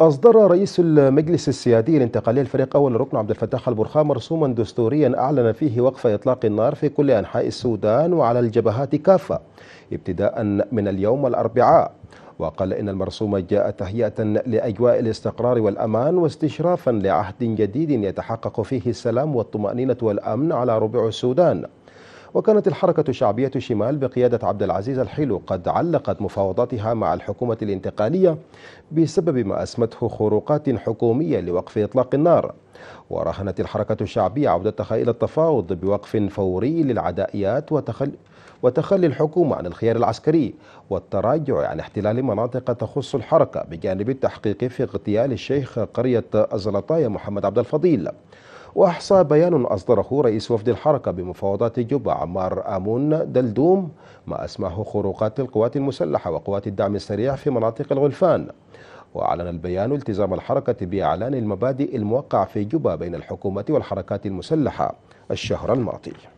أصدر رئيس المجلس السيادي الانتقالي الفريق أول ركن عبد الفتاح البرخان مرسوما دستوريا أعلن فيه وقف إطلاق النار في كل أنحاء السودان وعلى الجبهات كافة ابتداء من اليوم الأربعاء وقال إن المرسوم جاء تهيئة لأجواء الاستقرار والأمان واستشرافا لعهد جديد يتحقق فيه السلام والطمأنينة والأمن على ربع السودان وكانت الحركة الشعبية الشمال بقيادة عبد العزيز الحلو قد علقت مفاوضاتها مع الحكومة الانتقالية بسبب ما أسمته خروقات حكومية لوقف إطلاق النار ورهنت الحركة الشعبية عودتها إلى التفاوض بوقف فوري للعدائيات وتخل وتخلي الحكومة عن الخيار العسكري والتراجع عن احتلال مناطق تخص الحركة بجانب التحقيق في اغتيال الشيخ قرية الزلطاية محمد عبد الفضيل وأحصى بيان أصدره رئيس وفد الحركة بمفاوضات جوبا عمار آمون دلدوم ما أسماه خروقات القوات المسلحة وقوات الدعم السريع في مناطق الغلفان وأعلن البيان التزام الحركة بإعلان المبادئ الموقع في جوبا بين الحكومة والحركات المسلحة الشهر الماضي